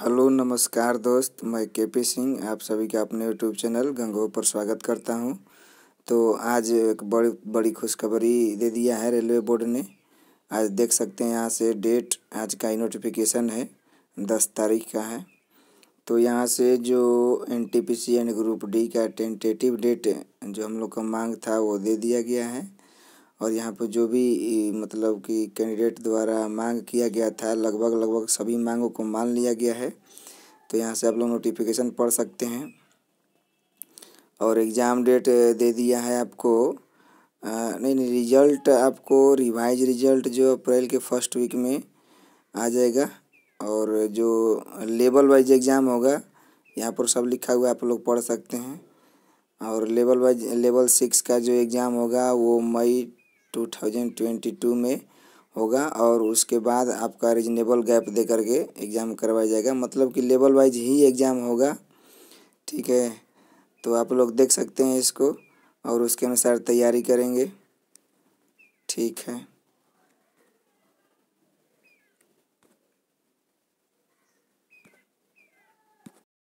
hello नमस्कार दोस्त मैं के पी सिंह आप सभी का अपने यूट्यूब चैनल गंगो पर स्वागत करता हूं तो आज एक बड़ी बड़ी खुशखबरी दे दिया है रेलवे बोर्ड ने आज देख सकते हैं यहां से डेट आज का ही नोटिफिकेशन है दस तारीख का है तो यहां से जो N T P C and group D का टेंटेटिव डेट जो हम लोग का मांग था वो दे दिया गया है और यहाँ पर जो भी मतलब कि कैंडिडेट द्वारा मांग किया गया था लगभग लगभग सभी मांगों को मान लिया गया है तो यहाँ से आप लोग नोटिफिकेशन पढ़ सकते हैं और एग्ज़ाम डेट दे दिया है आपको आ, नहीं नहीं रिजल्ट आपको रिवाइज रिजल्ट जो अप्रैल के फर्स्ट वीक में आ जाएगा और जो लेवल वाइज एग्ज़ाम होगा यहाँ पर सब लिखा हुआ आप लोग पढ़ सकते हैं और लेवल वाइज लेवल सिक्स का जो एग्ज़ाम होगा वो मई टू थाउजेंड ट्वेंटी टू में होगा और उसके बाद आपका रिजनेबल गैप दे करके एग्ज़ाम करवाया जाएगा मतलब कि लेवल वाइज ही एग्ज़ाम होगा ठीक है तो आप लोग देख सकते हैं इसको और उसके अनुसार तैयारी करेंगे ठीक है